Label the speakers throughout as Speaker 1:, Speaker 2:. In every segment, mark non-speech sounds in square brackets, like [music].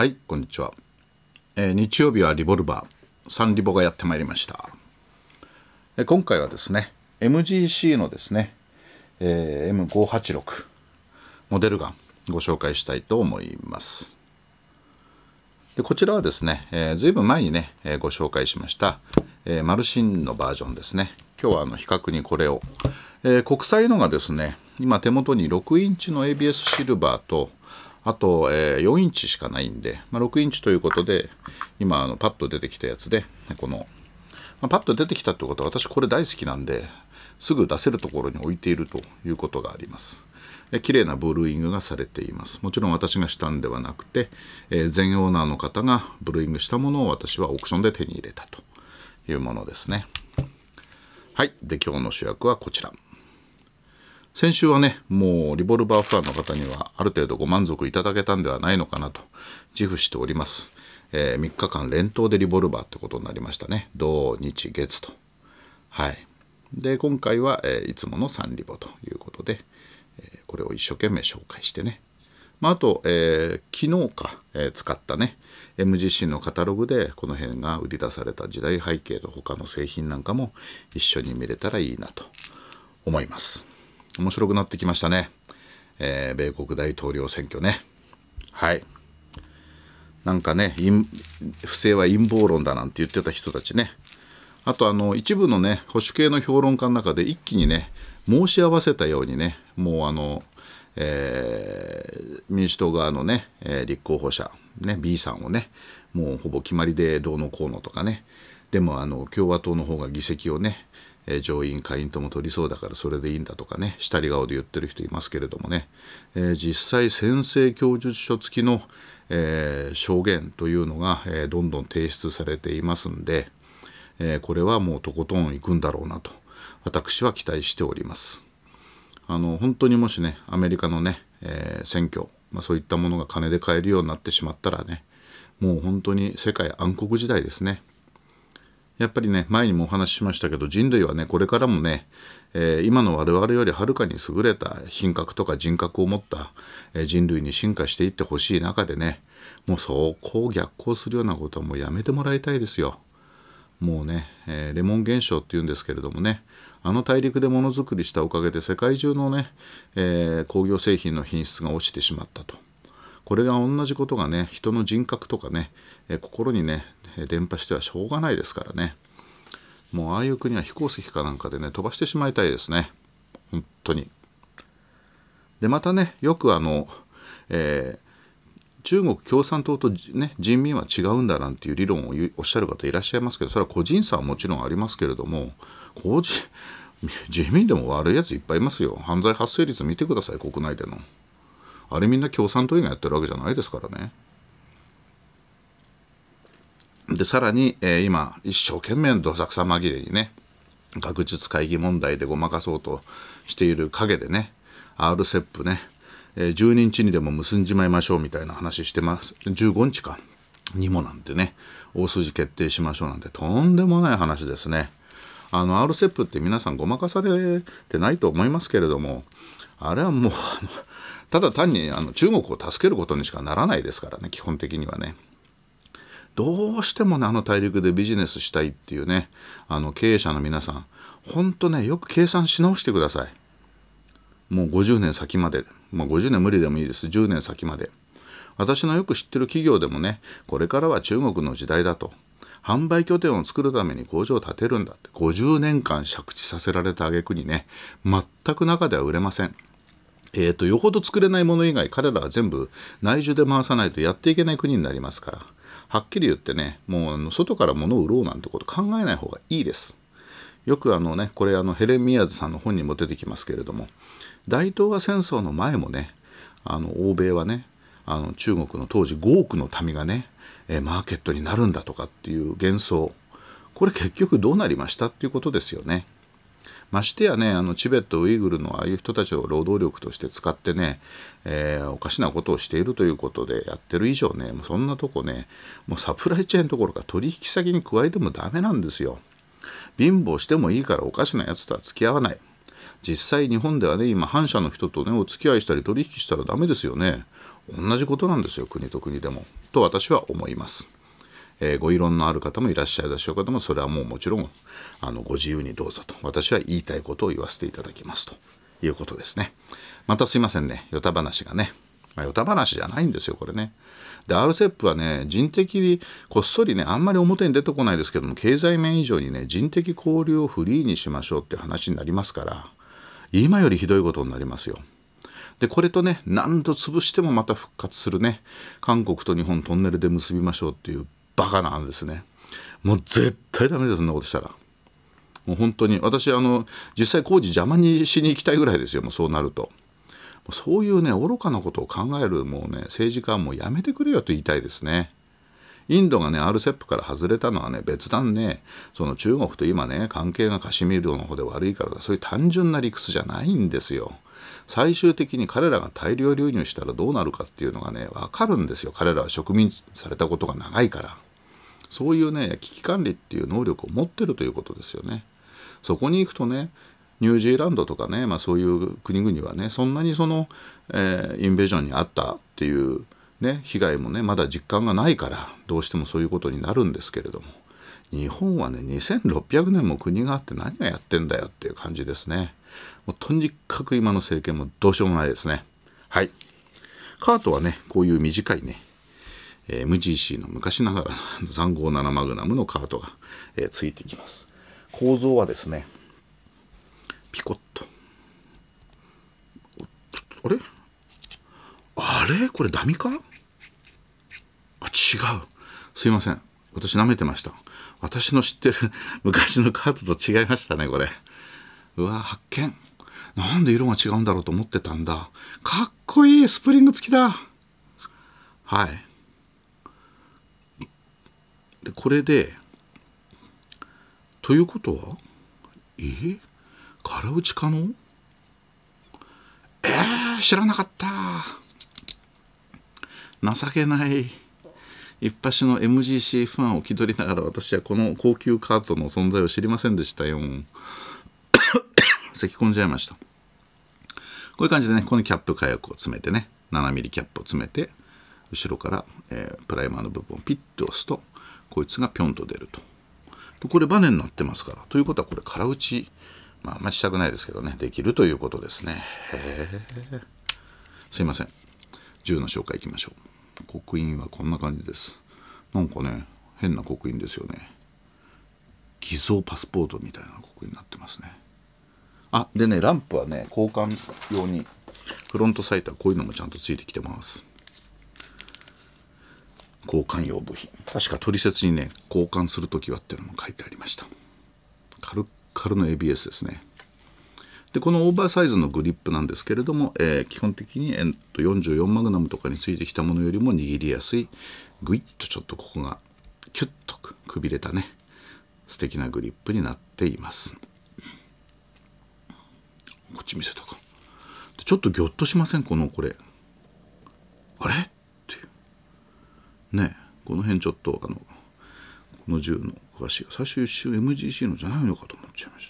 Speaker 1: はい、こんにちは。えー、日曜日はリボルバー、サンリボがやってまいりました。えー、今回はですね、MGC のですね、えー、M586 モデルガンご紹介したいと思います。でこちらはですね、えー、ずいぶん前にね、えー、ご紹介しました、えー、マルシンのバージョンですね。今日はあの比較にこれを、えー、国際のがですね、今手元に6インチの ABS シルバーと、あと、えー、4インチしかないんで、まあ、6インチということで、今、あのパッと出てきたやつで、この、まあ、パッと出てきたってことは、私これ大好きなんで、すぐ出せるところに置いているということがあります。え綺麗なブルーイングがされています。もちろん私がしたんではなくて、えー、全オーナーの方がブルーイングしたものを私はオークションで手に入れたというものですね。はい。で、今日の主役はこちら。先週はね、もうリボルバーファンの方にはある程度ご満足いただけたんではないのかなと自負しております。えー、3日間連投でリボルバーってことになりましたね。土日月と。はい。で、今回は、えー、いつものサンリボということで、えー、これを一生懸命紹介してね。まあ、あと、えー、昨日か、え使ったね、MGC のカタログでこの辺が売り出された時代背景と他の製品なんかも一緒に見れたらいいなと思います。面白くなってきましたね。えー、米国大統領選挙ね。はい。なんかね、不正は陰謀論だなんて言ってた人たちね。あとあの一部のね保守系の評論家の中で一気にね申し合わせたようにねもうあの、えー、民主党側のね、えー、立候補者、ね、B さんをねもうほぼ決まりでどうのこうのとかねでもあの共和党の方が議席をねえ上院下院とも取りそうだからそれでいいんだとかね下り顔で言ってる人いますけれどもね、え実際宣誓供述書付きの、え証言というのが、えどんどん提出されていますんで、えこれはもうとことんいくんだろうなと私は期待しております。あの本当にもしねアメリカのね、え選挙、まあ、そういったものが金で買えるようになってしまったらねもう本当に世界暗黒時代ですね。やっぱりね、前にもお話ししましたけど、人類はね、これからもね、えー、今の我々よりはるかに優れた品格とか人格を持った、えー、人類に進化していってほしい中でね、もうそこう逆行するようなことはもうやめてもらいたいですよ。もうね、えー、レモン現象っていうんですけれどもね、あの大陸でものづくりしたおかげで世界中のね、え工業製品の品質が落ちてしまったと。これが同じことがね、人の人格とかね、え心にね、連覇してはしょうがないですからねもうああいう国は飛行石かなんかでね飛ばしてしまいたいですね本当にでまたねよくあの、えー、中国共産党と、ね、人民は違うんだなんていう理論をおっしゃる方いらっしゃいますけどそれは個人差はもちろんありますけれども個人自民でも悪いやついっぱいいますよ犯罪発生率見てください国内でのあれみんな共産党以外やってるわけじゃないですからねでさらに、えー、今一生懸命どさくさ紛れにね学術会議問題でごまかそうとしている陰でね RCEP ね、えー、12日にでも結んじまいましょうみたいな話してます15日かにもなんてね大筋決定しましょうなんてとんでもない話ですねあの RCEP って皆さんごまかされてないと思いますけれどもあれはもうただ単にあの中国を助けることにしかならないですからね基本的にはね。どうしてもねあの大陸でビジネスしたいっていうねあの経営者の皆さんほんとねよく計算し直してくださいもう50年先まで、まあ、50年無理でもいいです10年先まで私のよく知ってる企業でもねこれからは中国の時代だと販売拠点を作るために工場を建てるんだって50年間借地させられた挙句にね全く中では売れませんえーとよほど作れないもの以外彼らは全部内需で回さないとやっていけない国になりますからはっきり言ってね、もう外から物を売ろうなんてこと考えない方がいいです。よくあのね、これあのヘレン・ミーズさんの本にも出てきますけれども、大東亜戦争の前もね、あの欧米はね、あの中国の当時5億の民がね、えマーケットになるんだとかっていう幻想、これ結局どうなりましたっていうことですよね。ましてやねあのチベットウイグルのああいう人たちを労働力として使ってね、えー、おかしなことをしているということでやってる以上ねもうそんなとこねもうサプライチェーンどころか取引先に加えてもダメなんですよ。貧乏してもいいからおかしなやつとは付き合わない。実際日本ではね今反社の人とねお付き合いしたり取引したらダメですよね。同じことなんですよ国と国でも。と私は思います。えー、ご異論のある方もいらっしゃるでしょうけどもそれはもうもちろんあのご自由にどうぞと私は言いたいことを言わせていただきますということですねまたすいませんね与太話がね与太話じゃないんですよこれねで RCEP はね人的にこっそりねあんまり表に出てこないですけども経済面以上にね人的交流をフリーにしましょうって話になりますから今よりひどいことになりますよでこれとね何度潰してもまた復活するね韓国と日本トンネルで結びましょうっていうバカなんですねもう絶対ダメですそんなことしたらもう本当に私あの実際工事邪魔にしに行きたいぐらいですよもうそうなるとそういうね愚かなことを考えるもうね政治家はもうやめてくれよと言いたいですねインドがね RCEP から外れたのはね別段ねその中国と今ね関係がカシミールの方で悪いからだそういう単純な理屈じゃないんですよ最終的に彼らが大量流入したらどうなるかっていうのがね分かるんですよ彼らは植民地されたことが長いから。そういうね危機管理っていう能力を持ってるということですよね。そこに行くとねニュージーランドとかね、まあ、そういう国々はねそんなにその、えー、インベージョンにあったっていう、ね、被害もねまだ実感がないからどうしてもそういうことになるんですけれども日本はね2600年も国があって何がやってんだよっていう感じですね。もうとにかく今の政権もどうしようもないですね。はい。カートはね、こういう短いね、えー、MGC の昔ながらの残酷7マグナムのカートが、えー、ついてきます構造はですねピコッとあれあれこれダミかあ違うすいません私舐めてました私の知ってる [laughs] 昔のカートと違いましたねこれうわ発見なんで色が違うんだろうと思ってたんだかっこいいスプリング付きだはいでこれでということはえー、空打ち可能えー、知らなかった情けない一発の MGC ファンを気取りながら私はこの高級カートの存在を知りませんでしたよ [coughs] 咳き込んじゃいましたこういう感じでねこのキャップ火薬を詰めてね 7mm キャップを詰めて後ろから、えー、プライマーの部分をピッと押すとこいつがぴょんと出ると。でこれバネになってますから。ということはこれ空打ち、まあ、あんまりしたくないですけどね、できるということですね。すいません。10の紹介いきましょう。刻印はこんな感じです。なんかね、変な刻印ですよね。偽造パスポートみたいな刻印になってますね。あ、でね、ランプはね、交換用に、フロントサイトはこういうのもちゃんとついてきてます。交換用部品確か取説にね交換する時はっていうのも書いてありました軽っ軽の ABS ですねでこのオーバーサイズのグリップなんですけれども、えー、基本的に、え44マグナムとかについてきたものよりも握りやすいグイッとちょっとここがキュッとくびれたね素敵なグリップになっていますこっち見せたかちょっとぎょっとしませんこのこれあれねこの辺ちょっとあのこの銃の詳しい最初一 MGC のじゃないのかと思っちゃいまし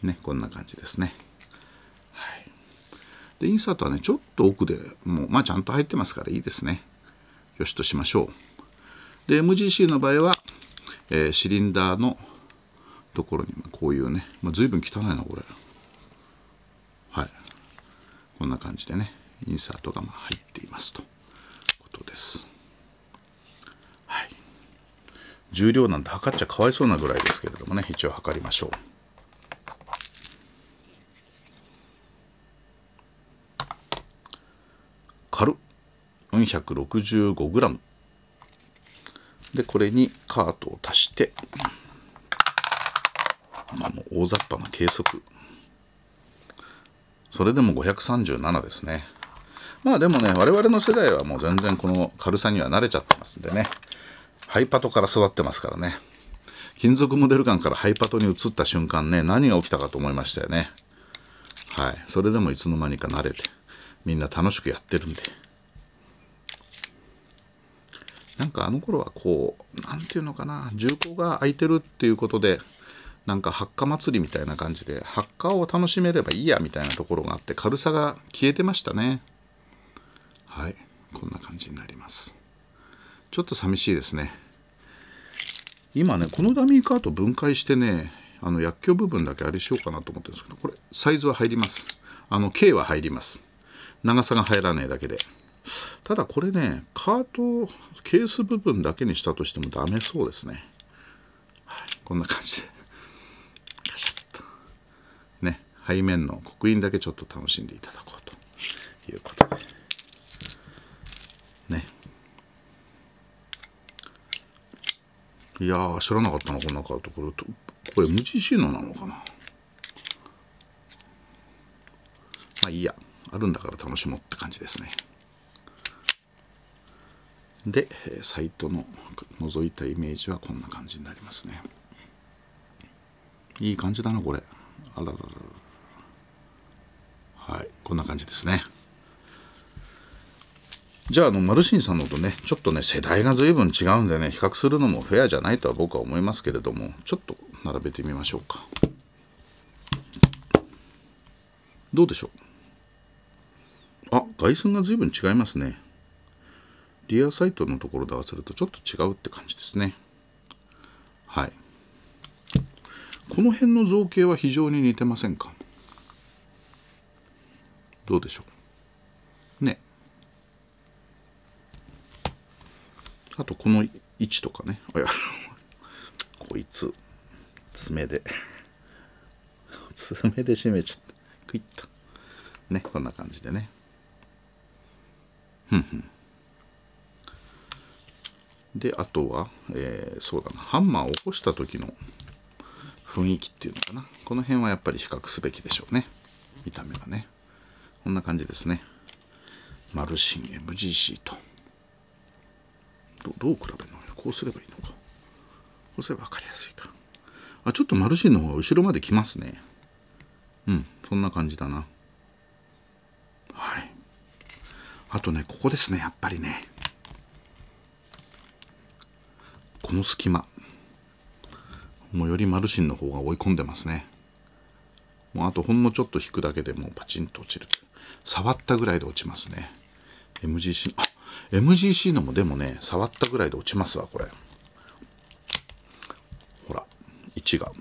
Speaker 1: たねこんな感じですねはいでインサートはねちょっと奥でもうまあちゃんと入ってますからいいですねよしとしましょうで MGC の場合は、えー、シリンダーのところにこういうね、まあ、随分汚いなこれはいこんな感じでねインサートがま入っていますと。ことです。はい、重量なんて測っちゃかわいそうなぐらいですけれどもね一応測りましょう。軽っ 465g でこれにカートを足してまあもう大雑把な計測それでも537ですねまあでもね、我々の世代はもう全然この軽さには慣れちゃってますんでね。ハイパトから育ってますからね。金属モデルガンからハイパトに移った瞬間ね、何が起きたかと思いましたよね。はい。それでもいつの間にか慣れて、みんな楽しくやってるんで。なんかあの頃はこう、なんていうのかな、銃口が開いてるっていうことで、なんか発火祭りみたいな感じで、発火を楽しめればいいやみたいなところがあって、軽さが消えてましたね。はいこんな感じになりますちょっと寂しいですね今ねこのダミーカート分解してねあの薬莢部分だけあれしようかなと思ってるんですけどこれサイズは入りますあの径は入ります長さが入らないだけでただこれねカートケース部分だけにしたとしてもダメそうですね、はい、こんな感じでカシャッとね背面の刻印だけちょっと楽しんでいただこうということでいやー、知らなかったな、こんなカード。これ、これ無印のなのかな。まあいいや。あるんだから楽しもうって感じですね。で、サイトの覗いたイメージはこんな感じになりますね。いい感じだな、これ。あららら。はい、こんな感じですね。じゃああのマルシンさんのとねちょっとね世代が随分違うんでね比較するのもフェアじゃないとは僕は思いますけれどもちょっと並べてみましょうかどうでしょうあ外寸が随分違いますねリアサイトのところで合わせるとちょっと違うって感じですねはいこの辺の造形は非常に似てませんかどうでしょうあとこの位置とかね。あ [laughs] や、こいつ、爪で、[laughs] 爪で締めちゃった。クイッと。ね、こんな感じでね。ふんふん。で、あとは、えー、そうだな、ハンマーを起こした時の雰囲気っていうのかな。この辺はやっぱり比較すべきでしょうね。見た目がね。こんな感じですね。マルシン MGC と。どどう比べるのこうすればいいのか。こうすれば分かりやすいか。あ、ちょっとマルシンの方が後ろまで来ますね。うん、そんな感じだな。はい。あとね、ここですね、やっぱりね。この隙間。もうよりマルシンの方が追い込んでますね。もうあとほんのちょっと引くだけでもうパチンと落ちる。触ったぐらいで落ちますね。MGC、あ MGC のもでもね触ったぐらいで落ちますわこれほら1が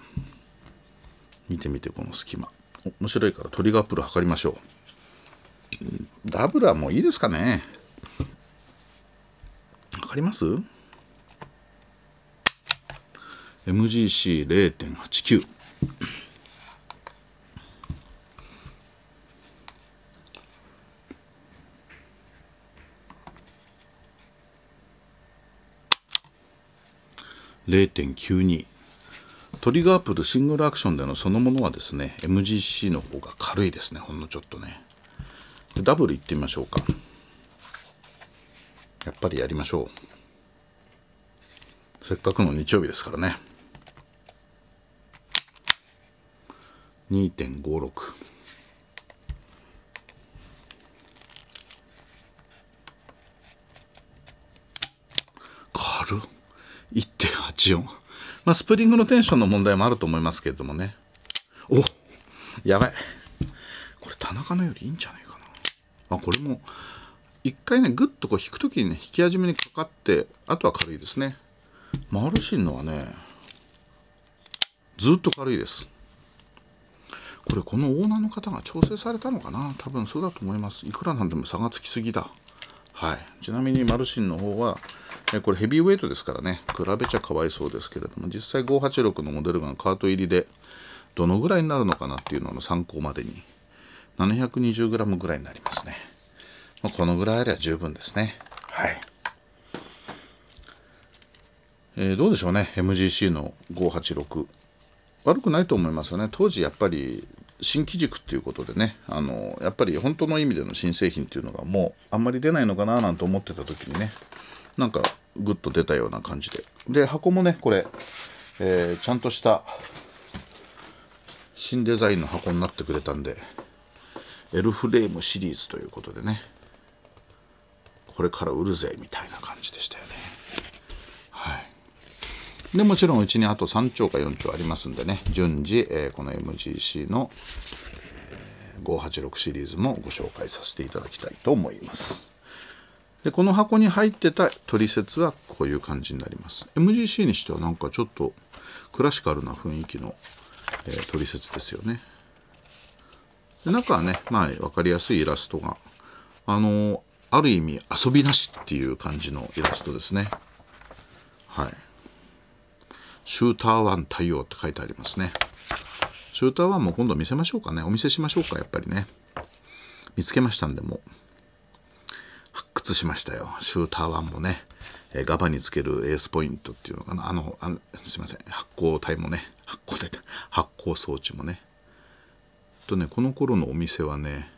Speaker 1: 見てみてこの隙間面白いからトリガープル測りましょうダブルはもういいですかね測ります ?MGC0.89 0.92トリガープルシングルアクションでのそのものはですね MGC の方が軽いですねほんのちょっとねダブルいってみましょうかやっぱりやりましょうせっかくの日曜日ですからね2.56 1音。まあ、スプリングのテンションの問題もあると思いますけれどもね。おやばい。これ田中のよりいいんじゃないかな。あ、これも、一回ね、ぐっとこう引く時にね、引き始めにかかって、あとは軽いですね。マルシンのはね、ずっと軽いです。これ、このオーナーの方が調整されたのかな多分そうだと思います。いくらなんでも差がつきすぎだ。はい。ちなみにマルシンの方は、これヘビーウェイトですからね、比べちゃかわいそうですけれども、実際586のモデルガンカート入りで、どのぐらいになるのかなっていうのの参考までに、720g ぐらいになりますね。まあ、このぐらいあれば十分ですね。はい。えー、どうでしょうね、MGC の586。悪くないと思いますよね。当時やっぱり新機軸っていうことでねあのやっぱり本当の意味での新製品っていうのがもうあんまり出ないのかななんて思ってた時にねなんかグッと出たような感じでで箱もねこれ、えー、ちゃんとした新デザインの箱になってくれたんで L フレームシリーズということでねこれから売るぜみたいな感じでしたよねはいでもちろんうちにあと3丁か4丁ありますんでね順次、えー、この MGC の586シリーズもご紹介させていただきたいと思いますでこの箱に入ってた取説はこういう感じになります MGC にしてはなんかちょっとクラシカルな雰囲気の、えー、取説ですよねで中はね、まあ、分かりやすいイラストがあのー、ある意味遊びなしっていう感じのイラストですねはいシューター1対応って書いてありますねシューター1も今度見せましょうかねお見せしましょうかやっぱりね見つけましたんでもうしましたよ。シューター1もね、えー、ガバにつけるエースポイントっていうのかな。あの、あのすいません。発光体もね、発光体、発光装置もね。とね、この頃のお店はね、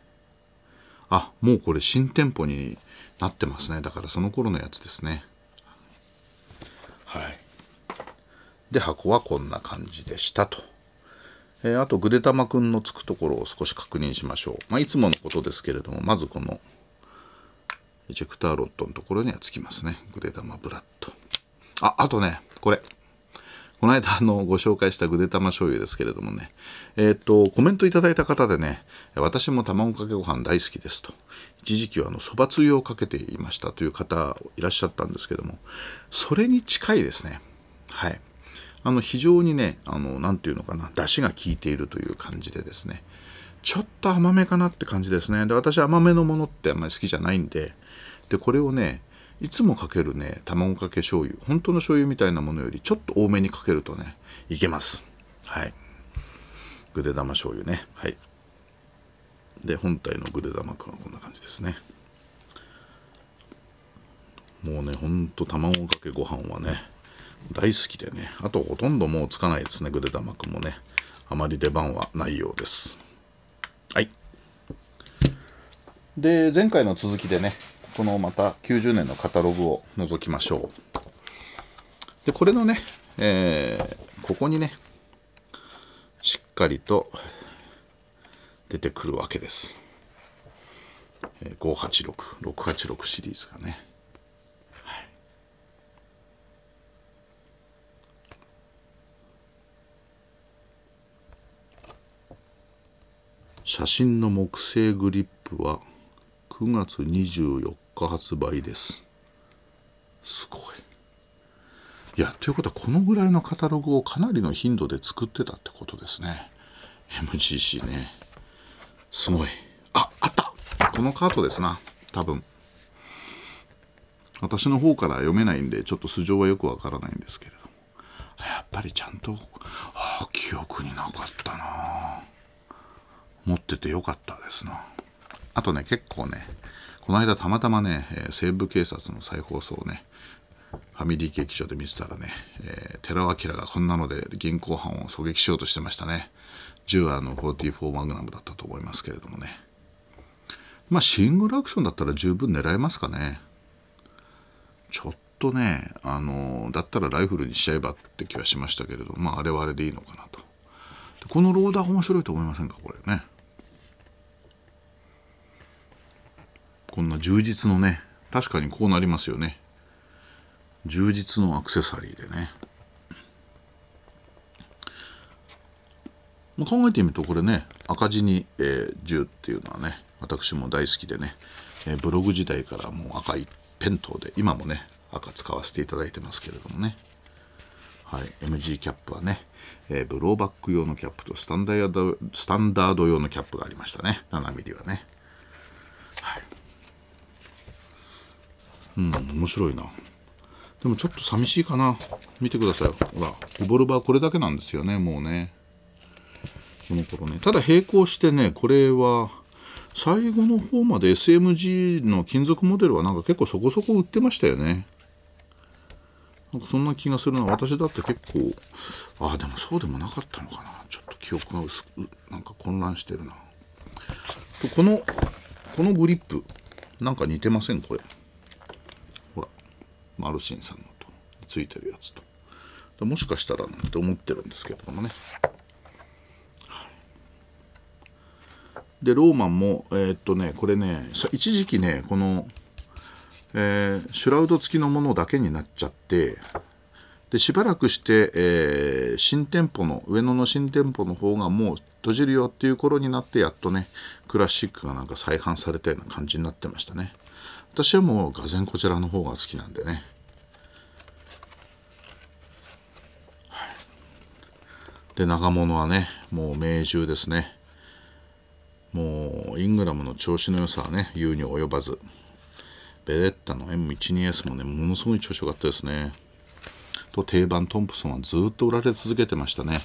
Speaker 1: あ、もうこれ新店舗になってますね。だからその頃のやつですね。はい。で、箱はこんな感じでしたと。えー、あと、ぐでたまくんのつくところを少し確認しましょう。まあ、いつものことですけれども、まずこのエジェクターロットのところにはつきますね。グレタマブラッド。あ、あとね、これ。この間あのご紹介したぐで玉醤油ですけれどもね、えっ、ー、と、コメントいただいた方でね、私も卵かけご飯大好きですと、一時期はあのそばつゆをかけていましたという方いらっしゃったんですけども、それに近いですね。はい。あの、非常にね、あの、なんていうのかな、出汁が効いているという感じでですね、ちょっと甘めかなって感じですね。で、私甘めのものってあんまり好きじゃないんで、でこれをねいつもかけるね卵かけ醤油本当の醤油みたいなものよりちょっと多めにかけるとねいけますはいぐで玉醤油ねはいで本体のぐで玉くんはこんな感じですねもうねほんと卵かけご飯はね大好きでねあとほとんどもうつかないですねぐで玉くんもねあまり出番はないようですはいで前回の続きでねこのまた90年のカタログを覗きましょう。で、これのね、えー、ここにね、しっかりと出てくるわけです。え586、686シリーズがね。写真の木製グリップは9月24日発売ですすごいいやということはこのぐらいのカタログをかなりの頻度で作ってたってことですね MGC ねすごいああったこのカートですな多分私の方から読めないんでちょっと素性はよくわからないんですけれどもやっぱりちゃんとあ記憶になかったな持っててよかったですなあとね結構ねこの間たまたまね、えー、西部警察の再放送をね、ファミリー劇場で見てたらね、えー、寺尾明がこんなので現行犯を狙撃しようとしてましたね。10話の44マグナムだったと思いますけれどもね。まあ、シングルアクションだったら十分狙えますかね。ちょっとね、あのー、だったらライフルにしちゃえばって気はしましたけれど、まあ、あれはあれでいいのかなと。このローダー面白いと思いませんか、これね。こんな充実のね確かにこうなりますよね充実のアクセサリーでね、まあ、考えてみるとこれね赤字に、えー、10っていうのはね私も大好きでね、えー、ブログ時代からもう赤いペン等で今もね赤使わせていただいてますけれどもねはい、MG キャップはね、えー、ブローバック用のキャップとスタンダードスタンダード用のキャップがありましたね 7mm はねうん面白いなでもちょっと寂しいかな見てくださいほらリボルバーこれだけなんですよねもうねこの頃ねただ並行してねこれは最後の方まで SMG の金属モデルはなんか結構そこそこ売ってましたよねなんかそんな気がするな私だって結構ああでもそうでもなかったのかなちょっと記憶が薄くなんか混乱してるなこのこのグリップなんか似てませんこれマルシンさんのとついてるやつともしかしたらなんて思ってるんですけどもねでローマンもえー、っとねこれね一時期ねこの、えー、シュラウド付きのものだけになっちゃってでしばらくして、えー、新店舗の上野の新店舗の方がもう閉じるよっていう頃になってやっとねクラシックがなんか再販されたような感じになってましたね。私はもう俄然こちらの方が好きなんでね、はい、で長物はねもう名中ですねもうイングラムの調子の良さはね言うに及ばずベレッタの M12S もねものすごい調子良かったですねと定番トンプソンはずっと売られ続けてましたね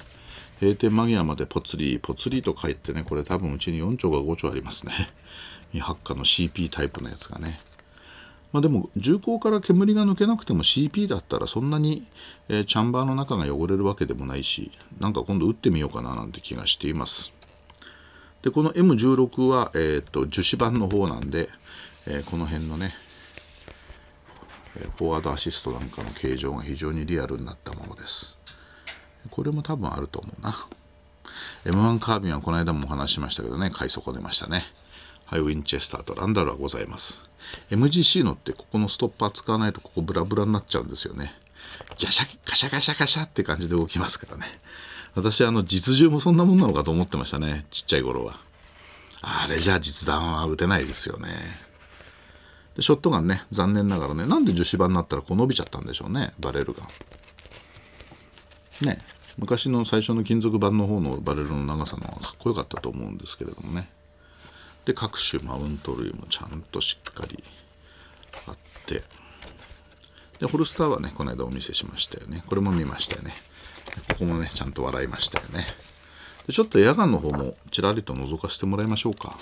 Speaker 1: 閉店間際までぽつりぽつりと書いてねこれ多分うちに4丁か5丁ありますね未発火の CP タイプのやつがねまあ、でも銃口から煙が抜けなくても CP だったらそんなに、えー、チャンバーの中が汚れるわけでもないしなんか今度撃ってみようかななんて気がしていますでこの M16 は、えーと、樹脂版の方なんで、えー、この辺のねフォワードアシストなんかの形状が非常にリアルになったものですこれも多分あると思うな M1 カービンはこの間もお話ししましたけどね買い損ねましたねはいウィンチェスターとランダルはございます MGC のってここのストッパー使わないとここブラブラになっちゃうんですよね。ギャシャガシャガシャガシャって感じで動きますからね。私あの実銃もそんなもんなのかと思ってましたね。ちっちゃい頃は。あれじゃあ実弾は撃てないですよね。でショットガンね、残念ながらね、なんで樹脂板になったらこう伸びちゃったんでしょうね、バレルが。ね、昔の最初の金属板の方のバレルの長さの方がかっこよかったと思うんですけれどもね。で各種マウント類もちゃんとしっかりあってでホルスターはねこの間お見せしましたよねこれも見ましたよねここもねちゃんと笑いましたよねでちょっとエアガンの方もちらりと覗かせてもらいましょうか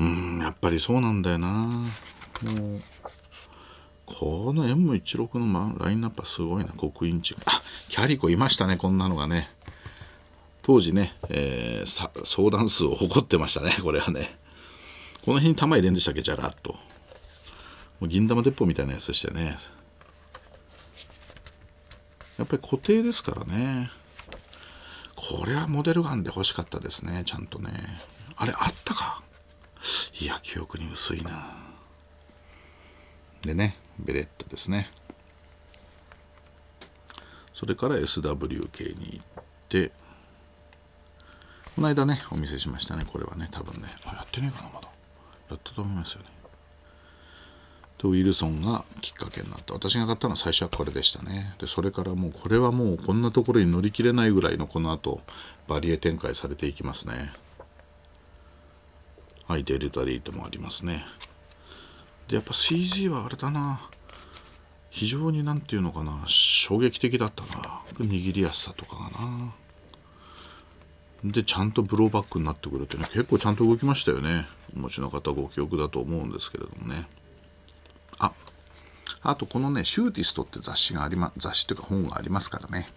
Speaker 1: うんやっぱりそうなんだよなもうこの M16 のラインナップはすごいな、刻印値あ、キャリコいましたね、こんなのがね。当時ね、えー、相談数を誇ってましたね、[laughs] これはね。この辺に玉入れんでしたっけ、じゃらっと。もう銀玉鉄砲みたいなやつでしてね。やっぱり固定ですからね。これはモデルガンで欲しかったですね、ちゃんとね。あれ、あったかいや、記憶に薄いな。でね、ベレットですね。それから SWK に行って、この間ね、お見せしましたね、これはね、多分ね。あ、やってないかな、まだ。やったと思いますよね。と、ウィルソンがきっかけになった。私が買ったのは最初はこれでしたね。で、それからもう、これはもうこんなところに乗り切れないぐらいの、この後、バリエ展開されていきますね。はい、デルタリートもありますね。で、やっぱ CG はあれだな。非常に何て言うのかな、衝撃的だったな。握りやすさとかがな。でちゃんとブローバックになってくれてね結構ちゃんと動きましたよねお持ちの方ご記憶だと思うんですけれどもねああとこのね「シューティスト」って雑誌があり、ま、雑誌というか本がありますからね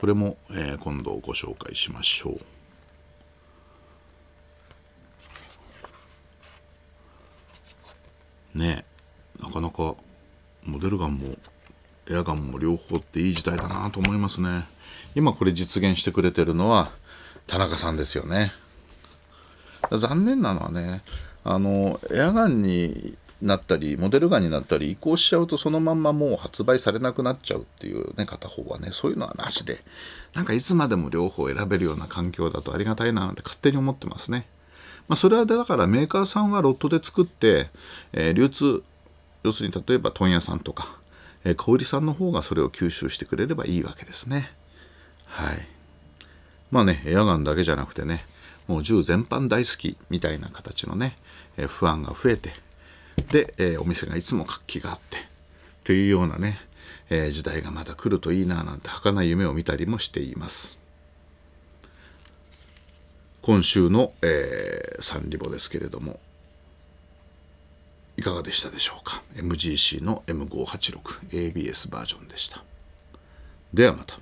Speaker 1: これも、えー、今度ご紹介しましょうねなかなかモデルガンもエアガンも両方っていい時代だなと思いますね今これ実現してくれてるのは田中さんですよね。残念なのはねあのエアガンになったりモデルガンになったり移行しちゃうとそのまんまもう発売されなくなっちゃうっていうね片方はねそういうのはなしでなんかいつまでも両方選べるような環境だとありがたいななんて勝手に思ってますね。まあ、それはだからメーカーさんはロットで作って、えー、流通要するに例えば問屋さんとか、えー、小売りさんの方がそれを吸収してくれればいいわけですね。はいまあねエアガンだけじゃなくてねもう銃全般大好きみたいな形のね、え不安が増えてで、えお店がいつも活気があってというようなね、え時代がまた来るといいななんて儚い夢を見たりもしています今週の、えー、サンリボですけれどもいかがでしたでしょうか MGC の M586ABS バージョンでしたではまた